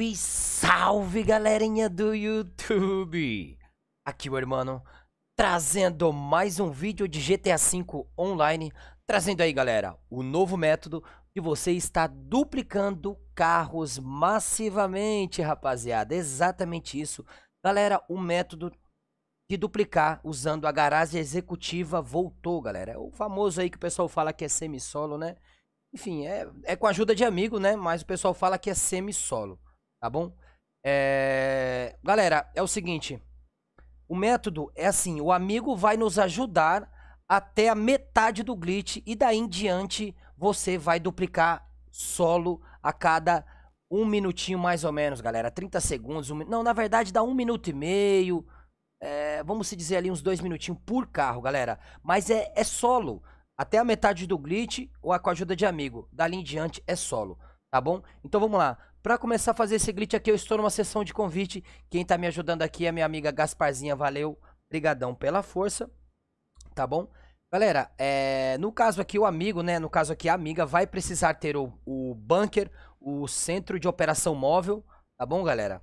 Salve, salve galerinha do YouTube! Aqui o irmão trazendo mais um vídeo de GTA V Online, trazendo aí galera o novo método de você estar duplicando carros massivamente, rapaziada. Exatamente isso, galera. O método de duplicar usando a garagem executiva voltou, galera. É o famoso aí que o pessoal fala que é semi-solo, né? Enfim, é, é com a ajuda de amigo, né? Mas o pessoal fala que é semi-solo tá bom? É... Galera, é o seguinte. O método é assim, o amigo vai nos ajudar até a metade do glitch e daí em diante você vai duplicar solo a cada um minutinho mais ou menos, galera. 30 segundos, um... não, na verdade dá um minuto e meio, é... vamos se dizer ali uns dois minutinhos por carro, galera. Mas é, é solo, até a metade do glitch ou a, com a ajuda de amigo. Dali em diante é solo, tá bom? Então vamos lá. Para começar a fazer esse glitch aqui, eu estou numa sessão de convite. Quem está me ajudando aqui é a minha amiga Gasparzinha, valeu. Brigadão pela força, tá bom? Galera, é, no caso aqui o amigo, né, no caso aqui a amiga, vai precisar ter o, o bunker, o centro de operação móvel, tá bom, galera?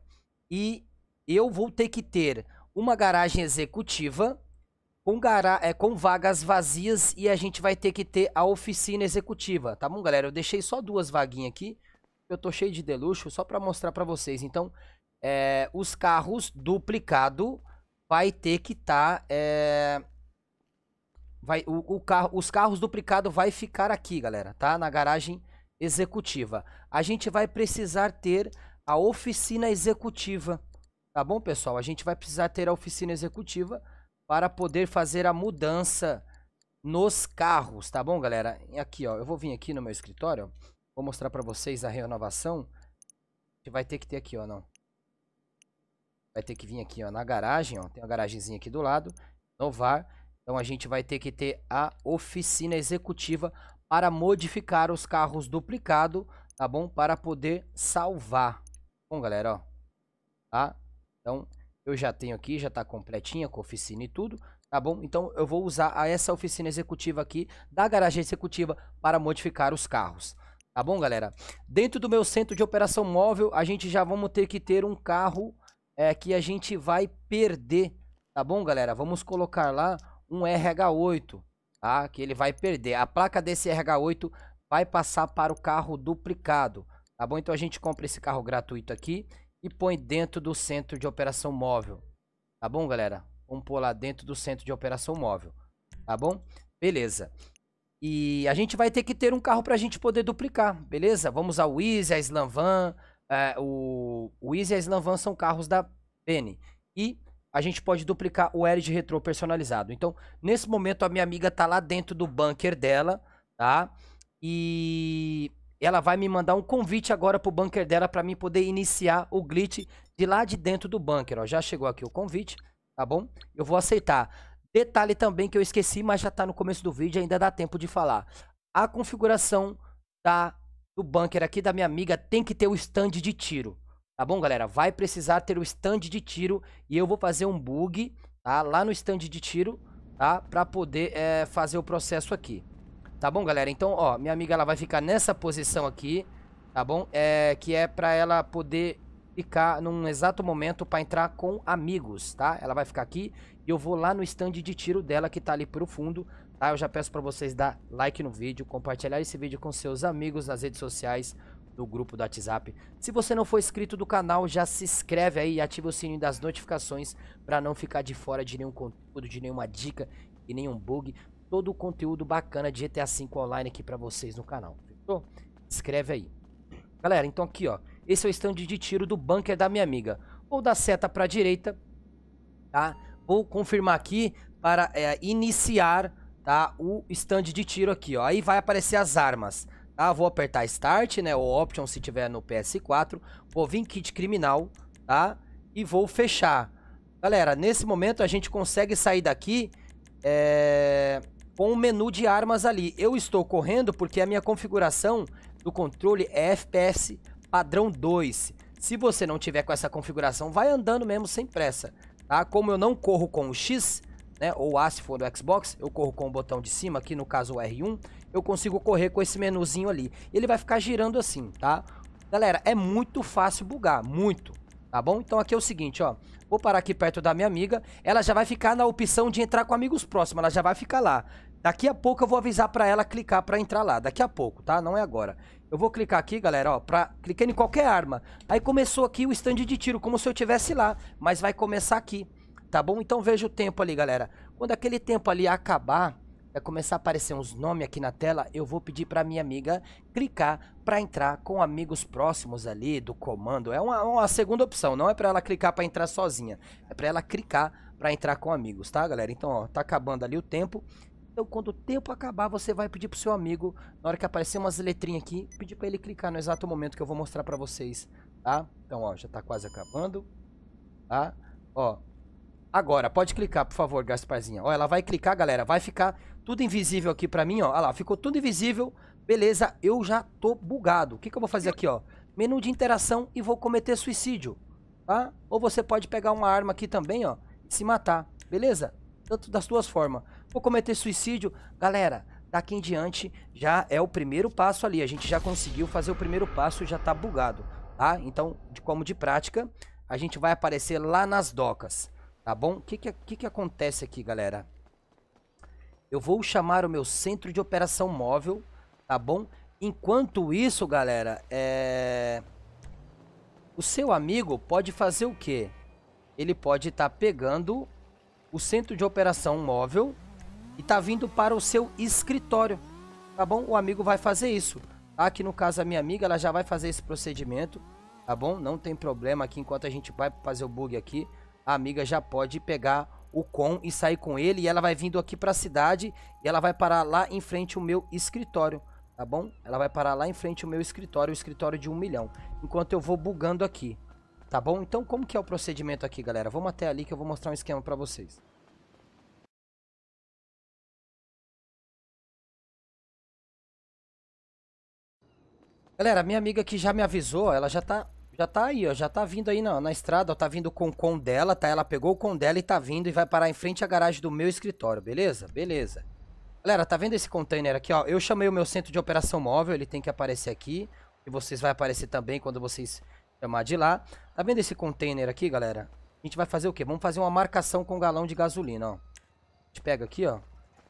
E eu vou ter que ter uma garagem executiva com, gara é, com vagas vazias e a gente vai ter que ter a oficina executiva, tá bom, galera? Eu deixei só duas vaguinhas aqui, eu tô cheio de deluxo só para mostrar para vocês. Então, é, os carros duplicado vai ter que Tá, é, vai, o, o, carro, os carros duplicado vai ficar aqui, galera, tá? Na garagem executiva. A gente vai precisar ter a oficina executiva, tá bom, pessoal? A gente vai precisar ter a oficina executiva para poder fazer a mudança nos carros, tá bom, galera? Aqui, ó, eu vou vir aqui no meu escritório, ó. Vou mostrar pra vocês a renovação. gente vai ter que ter aqui, ó, não. Vai ter que vir aqui, ó, na garagem, ó. Tem uma garagenzinha aqui do lado. Novar. Então a gente vai ter que ter a oficina executiva para modificar os carros duplicado, tá bom? Para poder salvar. Bom, galera, ó. Tá? Então, eu já tenho aqui, já tá completinha com oficina e tudo, tá bom? Então, eu vou usar essa oficina executiva aqui da garagem executiva para modificar os carros. Tá bom, galera? Dentro do meu centro de operação móvel, a gente já vamos ter que ter um carro é, que a gente vai perder. Tá bom, galera? Vamos colocar lá um RH8, tá? Que ele vai perder. A placa desse RH8 vai passar para o carro duplicado. Tá bom? Então a gente compra esse carro gratuito aqui e põe dentro do centro de operação móvel. Tá bom, galera? Vamos pôr lá dentro do centro de operação móvel. Tá bom? Beleza. E a gente vai ter que ter um carro para a gente poder duplicar, beleza? Vamos ao Easy, a Slamvan. É, o, o Easy e a Slamvan são carros da Penny. E a gente pode duplicar o L de retrô personalizado. Então, nesse momento, a minha amiga tá lá dentro do bunker dela, tá? E ela vai me mandar um convite agora pro bunker dela para mim poder iniciar o glitch de lá de dentro do bunker. Ó, já chegou aqui o convite, tá bom? Eu vou aceitar. Detalhe também que eu esqueci, mas já está no começo do vídeo, ainda dá tempo de falar. A configuração da, do bunker aqui da minha amiga tem que ter o stand de tiro. Tá bom, galera? Vai precisar ter o stand de tiro e eu vou fazer um bug tá? lá no stand de tiro tá? para poder é, fazer o processo aqui. Tá bom, galera? Então, ó, minha amiga ela vai ficar nessa posição aqui, tá bom? É, que é para ela poder ficar num exato momento para entrar com amigos, tá? Ela vai ficar aqui e eu vou lá no stand de tiro dela que tá ali pro fundo, tá? Eu já peço para vocês dar like no vídeo, compartilhar esse vídeo com seus amigos nas redes sociais, no grupo do WhatsApp. Se você não for inscrito do canal, já se inscreve aí e ativa o sininho das notificações para não ficar de fora de nenhum conteúdo, de nenhuma dica e nenhum bug. Todo o conteúdo bacana de GTA V Online aqui para vocês no canal, fechou? Escreve aí. Galera, então aqui ó, esse é o stand de tiro do bunker da minha amiga. Vou dar seta para a direita, tá? Vou confirmar aqui para é, iniciar tá, o stand de tiro aqui, ó. Aí vai aparecer as armas, tá? Vou apertar Start, né, ou Option se tiver no PS4. Vou vir Kit Criminal, tá? E vou fechar. Galera, nesse momento a gente consegue sair daqui é, com o menu de armas ali. Eu estou correndo porque a minha configuração do controle é FPS padrão 2. Se você não tiver com essa configuração, vai andando mesmo sem pressa, tá? Como eu não corro com o X, né, ou A se for do Xbox, eu corro com o botão de cima, aqui no caso o R1, eu consigo correr com esse menuzinho ali. Ele vai ficar girando assim, tá? Galera, é muito fácil bugar, muito, tá bom? Então aqui é o seguinte, ó, vou parar aqui perto da minha amiga, ela já vai ficar na opção de entrar com amigos próximos, ela já vai ficar lá. Daqui a pouco eu vou avisar para ela clicar para entrar lá, daqui a pouco, tá? Não é agora. Eu vou clicar aqui, galera, ó, pra... cliquei em qualquer arma. Aí começou aqui o stand de tiro, como se eu tivesse lá, mas vai começar aqui, tá bom? Então veja o tempo ali, galera. Quando aquele tempo ali acabar, vai começar a aparecer uns nomes aqui na tela, eu vou pedir pra minha amiga clicar pra entrar com amigos próximos ali do comando. É uma, uma segunda opção, não é pra ela clicar pra entrar sozinha, é pra ela clicar pra entrar com amigos, tá, galera? Então, ó, tá acabando ali o tempo. Então, quando o tempo acabar, você vai pedir pro seu amigo, na hora que aparecer umas letrinhas aqui, pedir para ele clicar no exato momento que eu vou mostrar para vocês, tá? Então, ó, já tá quase acabando, tá? Ó, agora, pode clicar, por favor, Gasparzinha. Ó, ela vai clicar, galera, vai ficar tudo invisível aqui pra mim, ó. Olha lá, ficou tudo invisível, beleza, eu já tô bugado. O que que eu vou fazer aqui, ó? Menu de interação e vou cometer suicídio, tá? Ou você pode pegar uma arma aqui também, ó, e se matar, beleza? Tanto das duas formas. Vou cometer suicídio. Galera, daqui em diante já é o primeiro passo ali. A gente já conseguiu fazer o primeiro passo e já tá bugado, tá? Então, de, como de prática, a gente vai aparecer lá nas docas, tá bom? O que que, que que acontece aqui, galera? Eu vou chamar o meu centro de operação móvel, tá bom? Enquanto isso, galera, é... O seu amigo pode fazer o quê? Ele pode estar tá pegando o centro de operação móvel, e tá vindo para o seu escritório, tá bom? O amigo vai fazer isso. Tá? Aqui no caso a minha amiga, ela já vai fazer esse procedimento, tá bom? Não tem problema aqui enquanto a gente vai fazer o bug aqui, a amiga já pode pegar o com e sair com ele e ela vai vindo aqui para a cidade e ela vai parar lá em frente o meu escritório, tá bom? Ela vai parar lá em frente o meu escritório, o escritório de um milhão, enquanto eu vou bugando aqui, tá bom? Então como que é o procedimento aqui, galera? Vamos até ali que eu vou mostrar um esquema para vocês. Galera, minha amiga que já me avisou, ela já tá, já tá aí, ó, já tá vindo aí na, na estrada, ó, tá vindo com o com dela, tá? Ela pegou o com dela e tá vindo e vai parar em frente à garagem do meu escritório, beleza? Beleza. Galera, tá vendo esse container aqui, ó? Eu chamei o meu centro de operação móvel, ele tem que aparecer aqui. E vocês vai aparecer também quando vocês chamar de lá. Tá vendo esse container aqui, galera? A gente vai fazer o quê? Vamos fazer uma marcação com galão de gasolina, ó. A gente pega aqui, ó.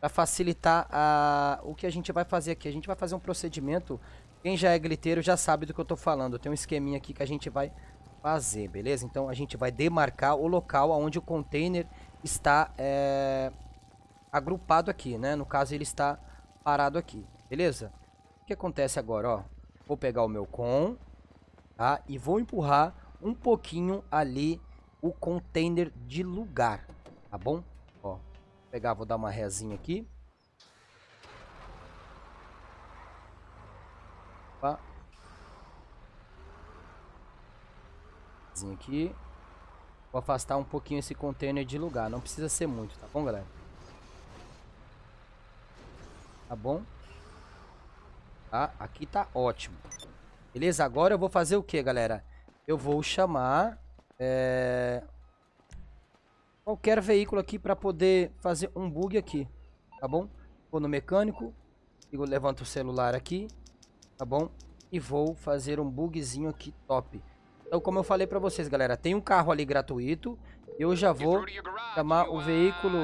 Pra facilitar a... o que a gente vai fazer aqui. A gente vai fazer um procedimento quem já é gliteiro já sabe do que eu tô falando. Tem um esqueminha aqui que a gente vai fazer, beleza? Então a gente vai demarcar o local onde o container está é, agrupado aqui, né? No caso ele está parado aqui, beleza? O que acontece agora, ó? Vou pegar o meu com, tá? E vou empurrar um pouquinho ali o container de lugar, tá bom? Ó, vou pegar, vou dar uma rezinha aqui. Opa. Aqui. Vou afastar um pouquinho esse container de lugar. Não precisa ser muito, tá bom, galera? Tá bom? Tá, aqui tá ótimo. Beleza, agora eu vou fazer o que, galera? Eu vou chamar... É... Qualquer veículo aqui para poder fazer um bug aqui, tá bom? Vou no mecânico, eu levanto o celular aqui, tá bom? E vou fazer um bugzinho aqui top. Então, como eu falei pra vocês, galera, tem um carro ali gratuito. Eu já vou chamar o veículo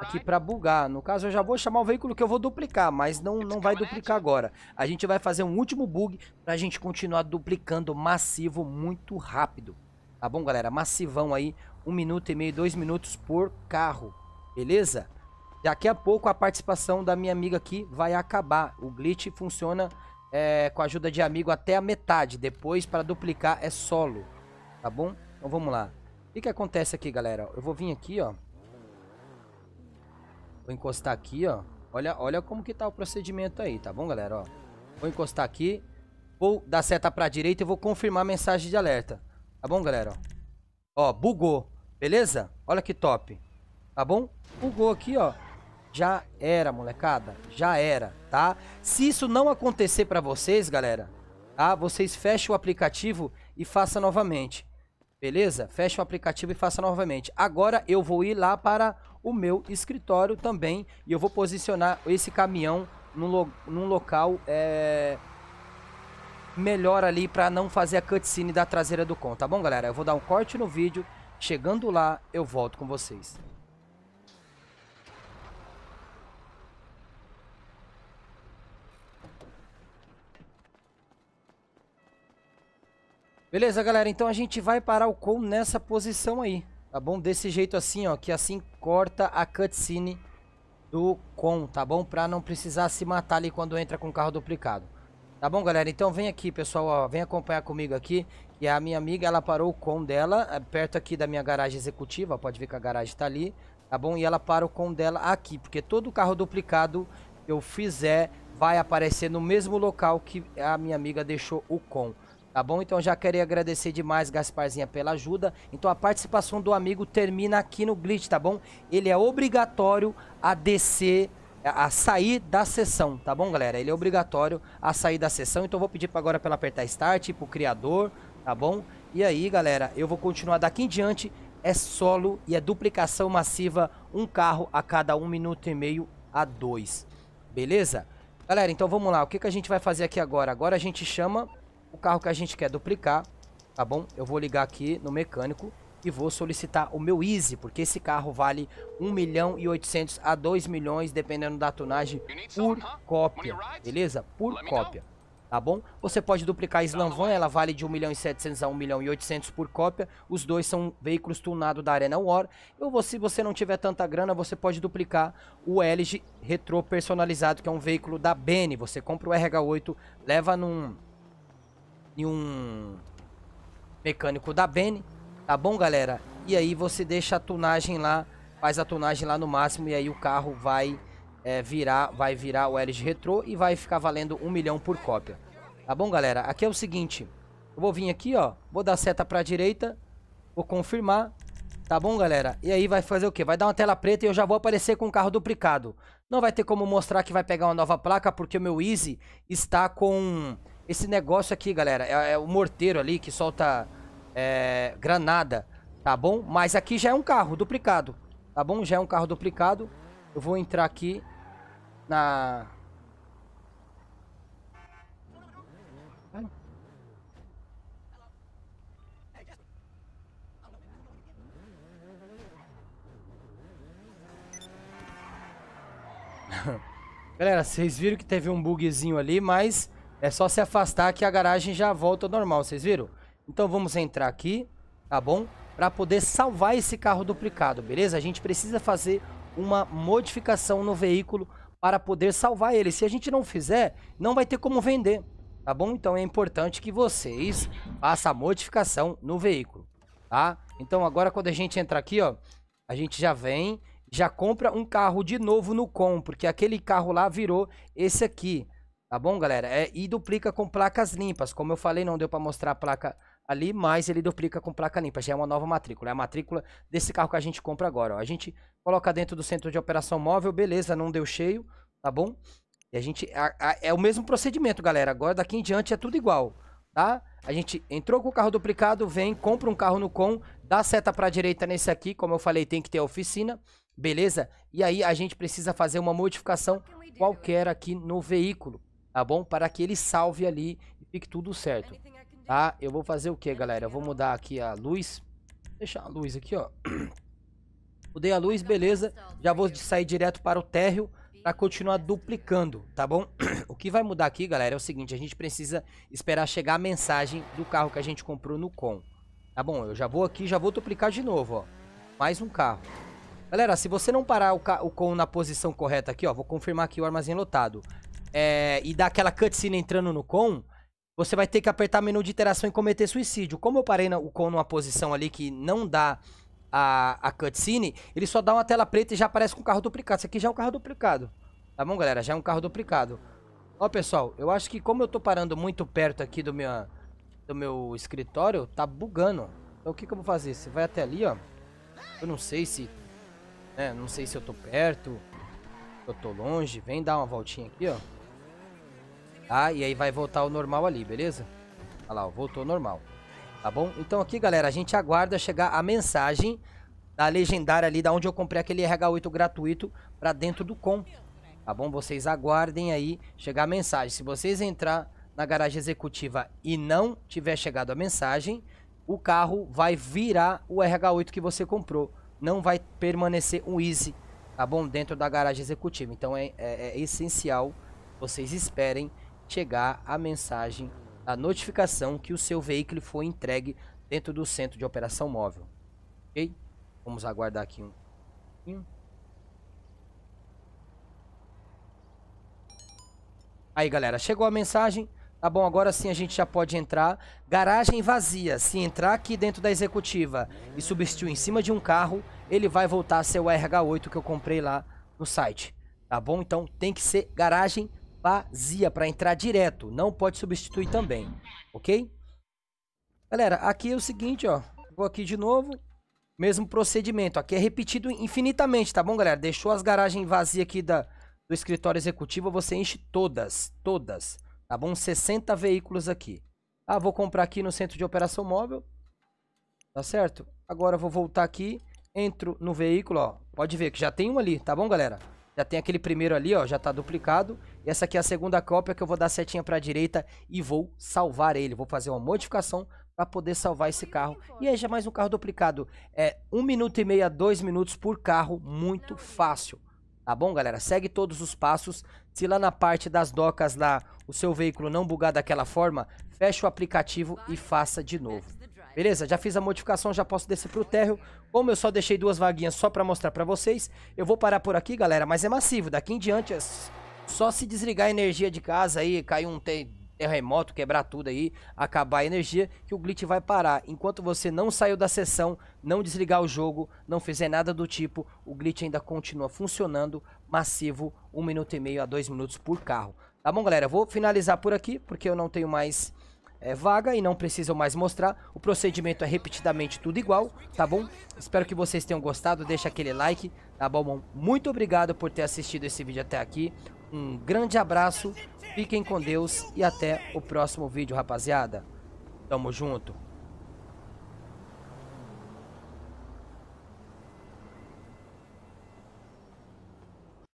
aqui pra bugar. No caso, eu já vou chamar o veículo que eu vou duplicar, mas não, não vai duplicar agora. A gente vai fazer um último bug pra gente continuar duplicando massivo muito rápido. Tá bom, galera? Massivão aí, um minuto e meio, dois minutos por carro, beleza? Daqui a pouco a participação da minha amiga aqui vai acabar. O glitch funciona é, com a ajuda de amigo até a metade. Depois, para duplicar, é solo. Tá bom? Então vamos lá. O que, que acontece aqui, galera? Eu vou vir aqui, ó. Vou encostar aqui, ó. Olha, olha como que tá o procedimento aí, tá bom, galera? Ó, vou encostar aqui. Vou dar seta pra direita e vou confirmar a mensagem de alerta. Tá bom, galera? Ó, ó bugou. Beleza? Olha que top. Tá bom? Bugou aqui, ó já era, molecada. Já era, tá? Se isso não acontecer para vocês, galera, tá? Vocês fecham o aplicativo e faça novamente. Beleza? Fecha o aplicativo e faça novamente. Agora eu vou ir lá para o meu escritório também e eu vou posicionar esse caminhão num, lo num local é... melhor ali para não fazer a cutscene da traseira do com, tá bom, galera? Eu vou dar um corte no vídeo. Chegando lá, eu volto com vocês. Beleza, galera, então a gente vai parar o com nessa posição aí, tá bom? Desse jeito assim, ó, que assim corta a cutscene do com, tá bom? Pra não precisar se matar ali quando entra com o carro duplicado. Tá bom, galera? Então vem aqui, pessoal, ó, vem acompanhar comigo aqui. E a minha amiga, ela parou o com dela, é, perto aqui da minha garagem executiva, pode ver que a garagem tá ali, tá bom? E ela para o com dela aqui, porque todo carro duplicado que eu fizer vai aparecer no mesmo local que a minha amiga deixou o com. Tá bom? Então já queria agradecer demais, Gasparzinha, pela ajuda. Então a participação do amigo termina aqui no Glitch, tá bom? Ele é obrigatório a descer, a sair da sessão, tá bom, galera? Ele é obrigatório a sair da sessão. Então eu vou pedir agora para ela apertar Start, pro criador, tá bom? E aí, galera, eu vou continuar daqui em diante. É solo e é duplicação massiva, um carro a cada um minuto e meio a dois. Beleza? Galera, então vamos lá. O que, que a gente vai fazer aqui agora? Agora a gente chama o carro que a gente quer duplicar, tá bom? Eu vou ligar aqui no mecânico e vou solicitar o meu Easy, porque esse carro vale 1 milhão e 800 a 2 milhões, dependendo da tonagem, por cópia, beleza? Por cópia, tá bom? Você pode duplicar a Slamvan, ela vale de 1 milhão e 700 a 1 milhão e 800 por cópia, os dois são veículos tunados da Arena War. Eu vou, se você não tiver tanta grana, você pode duplicar o LG Retro personalizado, que é um veículo da Bene, você compra o RH8, leva num e um mecânico da Bene, tá bom, galera? E aí você deixa a tunagem lá, faz a tunagem lá no máximo e aí o carro vai é, virar, vai virar o LG Retro e vai ficar valendo um milhão por cópia. Tá bom, galera? Aqui é o seguinte, eu vou vir aqui, ó, vou dar seta pra direita, vou confirmar, Tá bom, galera? E aí vai fazer o quê? Vai dar uma tela preta e eu já vou aparecer com o carro duplicado. Não vai ter como mostrar que vai pegar uma nova placa, porque o meu Easy está com esse negócio aqui, galera, é, é o morteiro ali que solta é, granada, tá bom? Mas aqui já é um carro duplicado, tá bom? Já é um carro duplicado. Eu vou entrar aqui na... Galera, vocês viram que teve um bugzinho ali, mas é só se afastar que a garagem já volta ao normal, vocês viram? Então vamos entrar aqui, tá bom? Para poder salvar esse carro duplicado, beleza? A gente precisa fazer uma modificação no veículo para poder salvar ele. Se a gente não fizer, não vai ter como vender, tá bom? Então é importante que vocês façam a modificação no veículo, tá? Então agora quando a gente entra aqui, ó, a gente já vem, já compra um carro de novo no com, porque aquele carro lá virou esse aqui, Tá bom, galera? É, e duplica com placas limpas. Como eu falei, não deu para mostrar a placa ali, mas ele duplica com placa limpa. Já é uma nova matrícula. É a matrícula desse carro que a gente compra agora. Ó. A gente coloca dentro do centro de operação móvel, beleza, não deu cheio, tá bom? E a gente. A, a, é o mesmo procedimento, galera. Agora daqui em diante é tudo igual, tá? A gente entrou com o carro duplicado, vem, compra um carro no com, dá seta para direita nesse aqui, como eu falei, tem que ter a oficina, beleza? E aí a gente precisa fazer uma modificação qualquer aqui no veículo tá bom? Para que ele salve ali e fique tudo certo, tá? Eu vou fazer o que, galera? Eu vou mudar aqui a luz, deixar a luz aqui, ó. Mudei a luz, beleza. Já vou sair direto para o térreo para continuar duplicando, tá bom? O que vai mudar aqui, galera, é o seguinte, a gente precisa esperar chegar a mensagem do carro que a gente comprou no com. Tá bom, eu já vou aqui, já vou duplicar de novo, ó. Mais um carro. Galera, se você não parar o, o com na posição correta aqui, ó, vou confirmar aqui o armazém lotado é, e dar aquela cutscene entrando no com, você vai ter que apertar menu de interação e cometer suicídio. Como eu parei na, o com numa posição ali que não dá a, a cutscene, ele só dá uma tela preta e já aparece com o carro duplicado. Isso aqui já é um carro duplicado. Tá bom, galera? Já é um carro duplicado. Ó, pessoal, eu acho que como eu tô parando muito perto aqui do meu, do meu escritório, tá bugando. Então o que, que eu vou fazer? Você vai até ali, ó. Eu não sei se... É, não sei se eu tô perto, eu tô longe. Vem dar uma voltinha aqui, ó. Tá? E aí vai voltar ao normal ali, beleza? Olha lá, voltou ao normal. Tá bom? Então aqui, galera, a gente aguarda chegar a mensagem da legendária ali, da onde eu comprei aquele RH8 gratuito pra dentro do com. Tá bom? Vocês aguardem aí chegar a mensagem. Se vocês entrar na garagem executiva e não tiver chegado a mensagem, o carro vai virar o RH8 que você comprou. Não vai permanecer um Easy, tá bom? Dentro da garagem executiva. Então é, é, é essencial vocês esperem chegar a mensagem da notificação que o seu veículo foi entregue dentro do centro de operação móvel. Ok? Vamos aguardar aqui um pouquinho. Aí galera, chegou a mensagem. Tá bom, agora sim a gente já pode entrar. Garagem vazia. Se entrar aqui dentro da executiva e substituir em cima de um carro, ele vai voltar a ser o RH8 que eu comprei lá no site. Tá bom? Então tem que ser garagem vazia para entrar direto. Não pode substituir também, ok? Galera, aqui é o seguinte, ó. Vou aqui de novo. Mesmo procedimento. Aqui é repetido infinitamente, tá bom, galera? Deixou as garagens vazias aqui da, do escritório executivo, você enche todas, todas. Tá bom? 60 veículos aqui. Ah, vou comprar aqui no centro de operação móvel. Tá certo? Agora vou voltar aqui, entro no veículo, ó. Pode ver que já tem um ali, tá bom, galera? Já tem aquele primeiro ali, ó, já tá duplicado. Essa aqui é a segunda cópia que eu vou dar setinha para a direita e vou salvar ele. Vou fazer uma modificação para poder salvar esse carro. E aí já é mais um carro duplicado. É 1 um minuto e meia, 2 minutos por carro, muito fácil. Tá bom, galera? Segue todos os passos. Se lá na parte das docas lá o seu veículo não bugar daquela forma, fecha o aplicativo e faça de novo. Beleza, já fiz a modificação, já posso descer pro térreo. Como eu só deixei duas vaguinhas só para mostrar para vocês, eu vou parar por aqui, galera, mas é massivo. Daqui em diante só se desligar a energia de casa aí, cair um terremoto, quebrar tudo aí, acabar a energia, que o glitch vai parar. Enquanto você não saiu da sessão, não desligar o jogo, não fizer nada do tipo, o glitch ainda continua funcionando, massivo, 1 um minuto e meio a 2 minutos por carro. Tá bom, galera? vou finalizar por aqui, porque eu não tenho mais é, vaga e não preciso mais mostrar. O procedimento é repetidamente tudo igual, tá bom? Espero que vocês tenham gostado, deixa aquele like, tá bom? Muito obrigado por ter assistido esse vídeo até aqui. Um grande abraço, fiquem com Deus e até o próximo vídeo, rapaziada. Tamo junto.